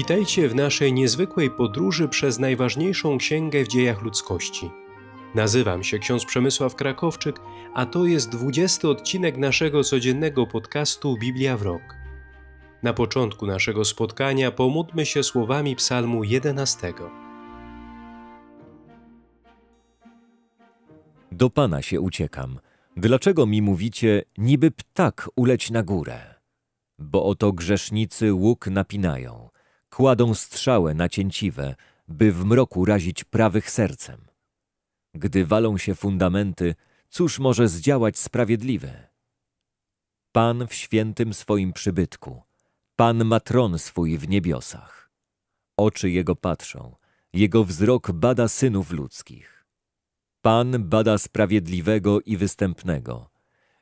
Witajcie w naszej niezwykłej podróży przez najważniejszą księgę w dziejach ludzkości. Nazywam się ksiądz Przemysław Krakowczyk, a to jest 20 odcinek naszego codziennego podcastu Biblia w Rok. Na początku naszego spotkania pomódmy się słowami Psalmu 11. Do Pana się uciekam. Dlaczego mi mówicie, niby ptak uleć na górę? Bo oto grzesznicy łuk napinają – Kładą strzałę nacięciwe, by w mroku razić prawych sercem. Gdy walą się fundamenty, cóż może zdziałać sprawiedliwe? Pan w świętym swoim przybytku, Pan ma tron swój w niebiosach. Oczy Jego patrzą, Jego wzrok bada synów ludzkich. Pan bada sprawiedliwego i występnego.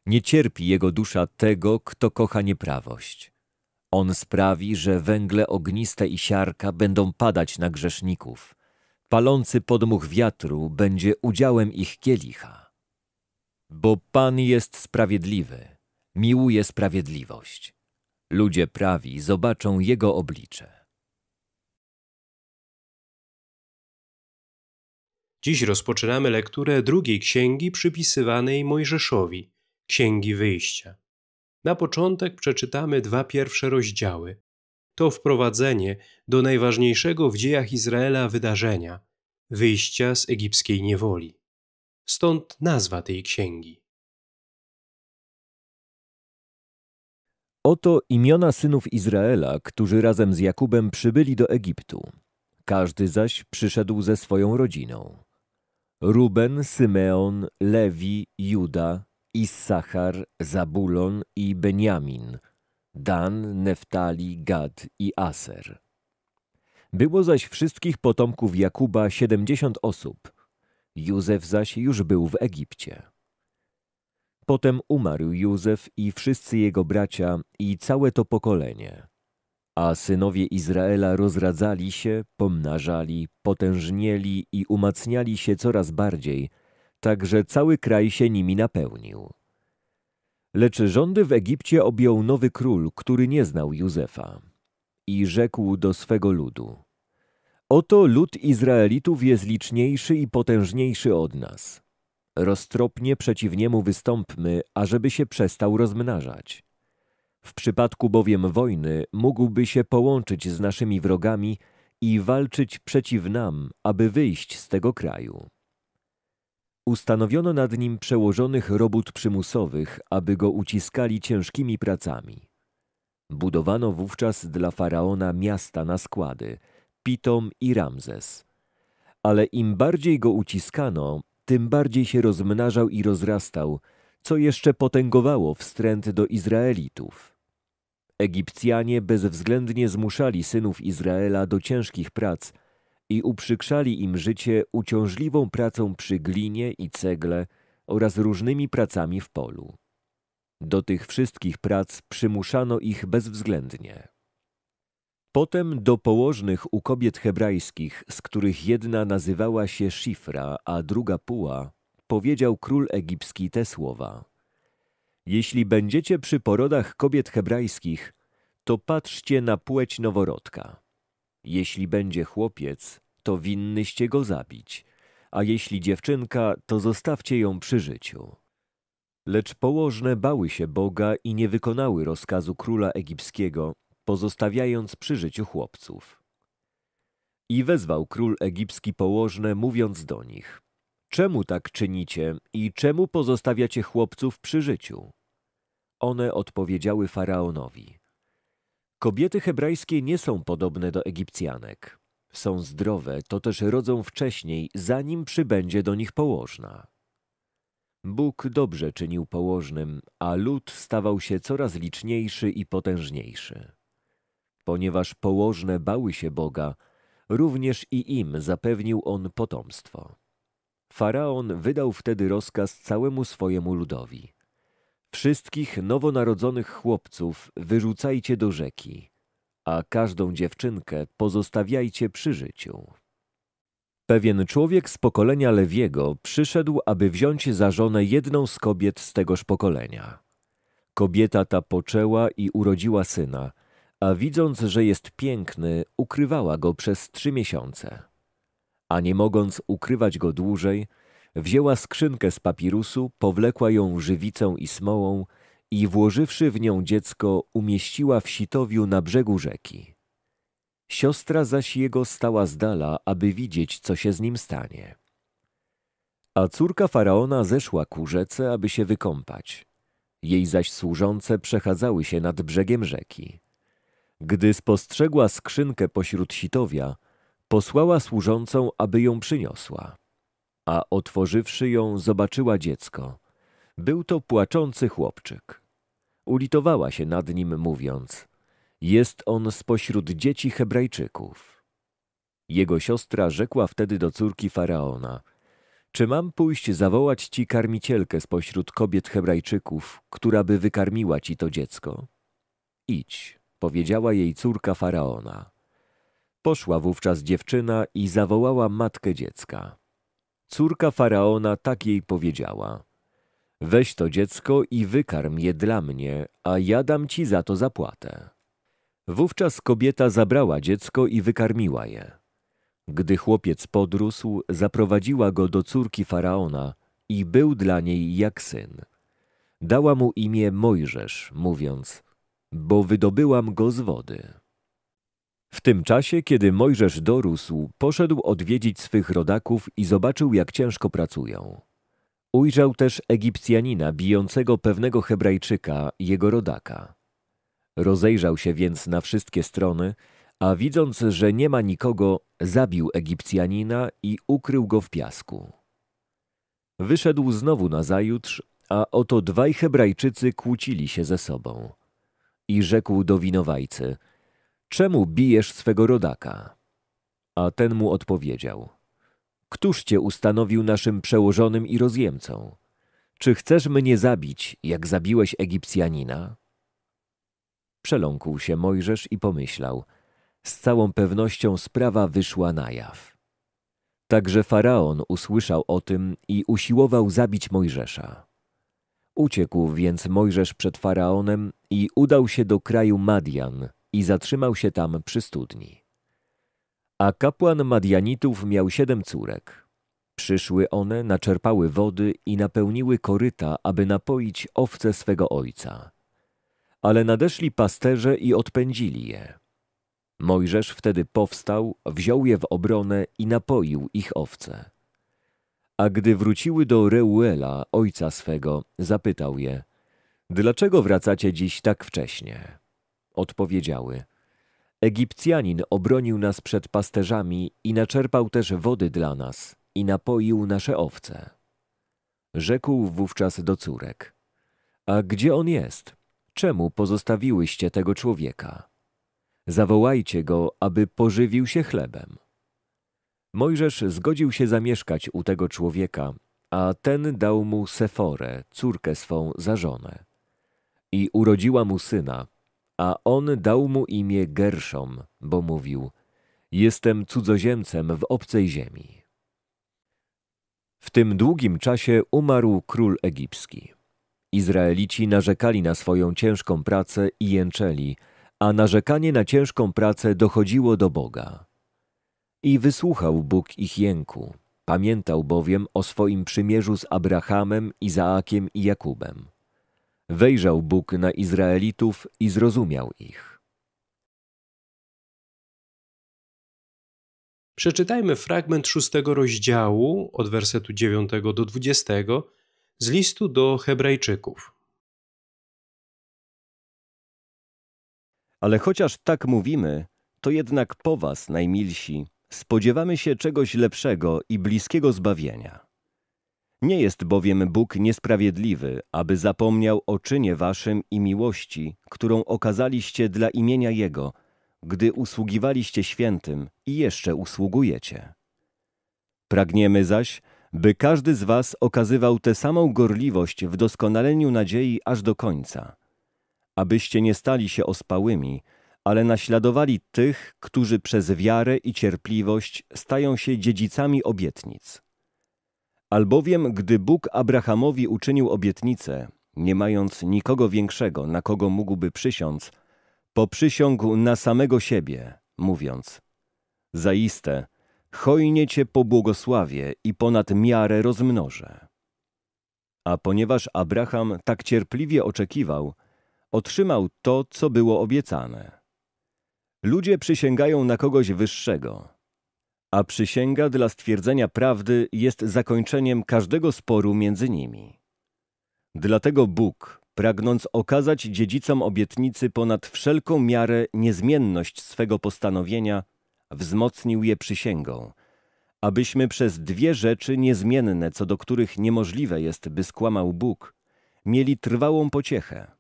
Nie cierpi Jego dusza tego, kto kocha nieprawość. On sprawi, że węgle ogniste i siarka będą padać na grzeszników. Palący podmuch wiatru będzie udziałem ich kielicha. Bo Pan jest sprawiedliwy, miłuje sprawiedliwość. Ludzie prawi zobaczą Jego oblicze. Dziś rozpoczynamy lekturę drugiej księgi przypisywanej Mojżeszowi, Księgi Wyjścia. Na początek przeczytamy dwa pierwsze rozdziały. To wprowadzenie do najważniejszego w dziejach Izraela wydarzenia wyjścia z egipskiej niewoli. Stąd nazwa tej księgi. Oto imiona synów Izraela, którzy razem z Jakubem przybyli do Egiptu. Każdy zaś przyszedł ze swoją rodziną. Ruben, Symeon, Lewi, Juda, Issachar, Zabulon i Beniamin, Dan, Neftali, Gad i Aser. Było zaś wszystkich potomków Jakuba siedemdziesiąt osób. Józef zaś już był w Egipcie. Potem umarł Józef i wszyscy jego bracia i całe to pokolenie. A synowie Izraela rozradzali się, pomnażali, potężnieli i umacniali się coraz bardziej, tak że cały kraj się nimi napełnił. Lecz rządy w Egipcie objął nowy król, który nie znał Józefa. I rzekł do swego ludu: Oto lud Izraelitów jest liczniejszy i potężniejszy od nas. Roztropnie przeciw niemu wystąpmy, ażeby się przestał rozmnażać. W przypadku bowiem wojny mógłby się połączyć z naszymi wrogami i walczyć przeciw nam, aby wyjść z tego kraju. Ustanowiono nad nim przełożonych robót przymusowych, aby go uciskali ciężkimi pracami. Budowano wówczas dla faraona miasta na składy, Pitom i Ramzes. Ale im bardziej go uciskano, tym bardziej się rozmnażał i rozrastał, co jeszcze potęgowało wstręt do Izraelitów. Egipcjanie bezwzględnie zmuszali synów Izraela do ciężkich prac – i uprzykrzali im życie uciążliwą pracą przy glinie i cegle oraz różnymi pracami w polu. Do tych wszystkich prac przymuszano ich bezwzględnie. Potem do położnych u kobiet hebrajskich, z których jedna nazywała się Szifra, a druga Puła, powiedział król egipski te słowa. Jeśli będziecie przy porodach kobiet hebrajskich, to patrzcie na płeć noworodka. Jeśli będzie chłopiec, to winnyście go zabić, a jeśli dziewczynka, to zostawcie ją przy życiu. Lecz położne bały się Boga i nie wykonały rozkazu króla egipskiego, pozostawiając przy życiu chłopców. I wezwał król egipski położne, mówiąc do nich: Czemu tak czynicie i czemu pozostawiacie chłopców przy życiu? One odpowiedziały faraonowi: Kobiety hebrajskie nie są podobne do Egipcjanek. Są zdrowe, to też rodzą wcześniej, zanim przybędzie do nich położna. Bóg dobrze czynił położnym, a lud stawał się coraz liczniejszy i potężniejszy. Ponieważ położne bały się Boga, również i im zapewnił on potomstwo. Faraon wydał wtedy rozkaz całemu swojemu ludowi – Wszystkich nowonarodzonych chłopców wyrzucajcie do rzeki, a każdą dziewczynkę pozostawiajcie przy życiu. Pewien człowiek z pokolenia Lewiego przyszedł, aby wziąć za żonę jedną z kobiet z tegoż pokolenia. Kobieta ta poczęła i urodziła syna, a widząc, że jest piękny, ukrywała go przez trzy miesiące. A nie mogąc ukrywać go dłużej, Wzięła skrzynkę z papirusu, powlekła ją żywicą i smołą i włożywszy w nią dziecko, umieściła w sitowiu na brzegu rzeki. Siostra zaś jego stała z dala, aby widzieć, co się z nim stanie. A córka faraona zeszła ku rzece, aby się wykąpać. Jej zaś służące przechadzały się nad brzegiem rzeki. Gdy spostrzegła skrzynkę pośród sitowia, posłała służącą, aby ją przyniosła a otworzywszy ją zobaczyła dziecko. Był to płaczący chłopczyk. Ulitowała się nad nim mówiąc, jest on spośród dzieci hebrajczyków. Jego siostra rzekła wtedy do córki Faraona, czy mam pójść zawołać ci karmicielkę spośród kobiet hebrajczyków, która by wykarmiła ci to dziecko? Idź, powiedziała jej córka Faraona. Poszła wówczas dziewczyna i zawołała matkę dziecka. Córka Faraona tak jej powiedziała. Weź to dziecko i wykarm je dla mnie, a ja dam ci za to zapłatę. Wówczas kobieta zabrała dziecko i wykarmiła je. Gdy chłopiec podrósł, zaprowadziła go do córki Faraona i był dla niej jak syn. Dała mu imię Mojżesz, mówiąc, bo wydobyłam go z wody. W tym czasie, kiedy Mojżesz dorósł, poszedł odwiedzić swych rodaków i zobaczył, jak ciężko pracują. Ujrzał też Egipcjanina bijącego pewnego Hebrajczyka, jego rodaka. Rozejrzał się więc na wszystkie strony, a widząc, że nie ma nikogo, zabił Egipcjanina i ukrył go w piasku. Wyszedł znowu nazajutrz, a oto dwaj Hebrajczycy kłócili się ze sobą. I rzekł do winowajcy – Czemu bijesz swego rodaka? A ten mu odpowiedział: Któż cię ustanowił naszym przełożonym i rozjemcą? Czy chcesz mnie zabić, jak zabiłeś Egipcjanina? Przeląkł się Mojżesz i pomyślał: Z całą pewnością sprawa wyszła na jaw. Także faraon usłyszał o tym i usiłował zabić Mojżesza. Uciekł więc Mojżesz przed faraonem i udał się do kraju Madian i zatrzymał się tam przy studni. A kapłan Madianitów miał siedem córek. Przyszły one, naczerpały wody i napełniły koryta, aby napoić owce swego ojca. Ale nadeszli pasterze i odpędzili je. Mojżesz wtedy powstał, wziął je w obronę i napoił ich owce. A gdy wróciły do Reuela, ojca swego, zapytał je, dlaczego wracacie dziś tak wcześnie? odpowiedziały: Egipcjanin obronił nas przed pasterzami i naczerpał też wody dla nas i napoił nasze owce. Rzekł wówczas do córek: A gdzie on jest? Czemu pozostawiłyście tego człowieka? Zawołajcie go, aby pożywił się chlebem. Mojżesz zgodził się zamieszkać u tego człowieka, a ten dał mu Seforę, córkę swą, za żonę. I urodziła mu syna, a on dał mu imię Gerszom, bo mówił: Jestem cudzoziemcem w obcej ziemi. W tym długim czasie umarł król egipski. Izraelici narzekali na swoją ciężką pracę i jęczeli, a narzekanie na ciężką pracę dochodziło do Boga. I wysłuchał Bóg ich jęku. Pamiętał bowiem o swoim przymierzu z Abrahamem, Izaakiem i Jakubem. Wejrzał Bóg na Izraelitów i zrozumiał ich. Przeczytajmy fragment szóstego rozdziału od wersetu 9 do 20 z listu do Hebrajczyków. Ale chociaż tak mówimy, to jednak po Was, najmilsi, spodziewamy się czegoś lepszego i bliskiego zbawienia. Nie jest bowiem Bóg niesprawiedliwy, aby zapomniał o czynie waszym i miłości, którą okazaliście dla imienia Jego, gdy usługiwaliście świętym i jeszcze usługujecie. Pragniemy zaś, by każdy z was okazywał tę samą gorliwość w doskonaleniu nadziei aż do końca, abyście nie stali się ospałymi, ale naśladowali tych, którzy przez wiarę i cierpliwość stają się dziedzicami obietnic. Albowiem, gdy Bóg Abrahamowi uczynił obietnicę, nie mając nikogo większego, na kogo mógłby przysiąc, poprzysiągł na samego siebie, mówiąc: Zaiste, hojnie cię pobłogosławię i ponad miarę rozmnożę. A ponieważ Abraham tak cierpliwie oczekiwał, otrzymał to, co było obiecane. Ludzie przysięgają na kogoś wyższego, a przysięga dla stwierdzenia prawdy jest zakończeniem każdego sporu między nimi. Dlatego Bóg, pragnąc okazać dziedzicom obietnicy ponad wszelką miarę niezmienność swego postanowienia, wzmocnił je przysięgą, abyśmy przez dwie rzeczy niezmienne, co do których niemożliwe jest, by skłamał Bóg, mieli trwałą pociechę.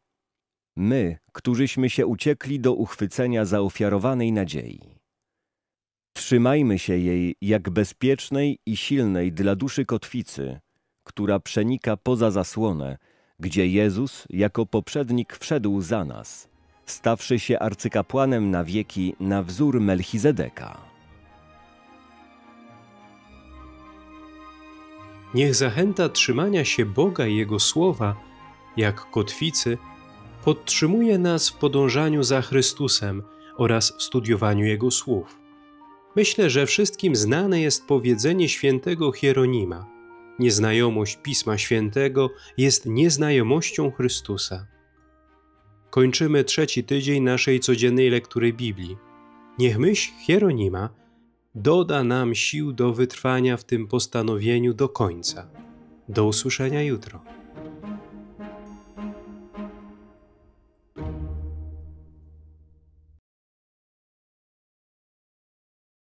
My, którzyśmy się uciekli do uchwycenia zaofiarowanej nadziei. Trzymajmy się jej jak bezpiecznej i silnej dla duszy kotwicy, która przenika poza zasłonę, gdzie Jezus jako poprzednik wszedł za nas, stawszy się arcykapłanem na wieki na wzór Melchizedeka. Niech zachęta trzymania się Boga i Jego słowa, jak kotwicy, podtrzymuje nas w podążaniu za Chrystusem oraz w studiowaniu Jego słów. Myślę, że wszystkim znane jest powiedzenie świętego Hieronima. Nieznajomość Pisma Świętego jest nieznajomością Chrystusa. Kończymy trzeci tydzień naszej codziennej lektury Biblii. Niech myśl Hieronima doda nam sił do wytrwania w tym postanowieniu do końca. Do usłyszenia jutro.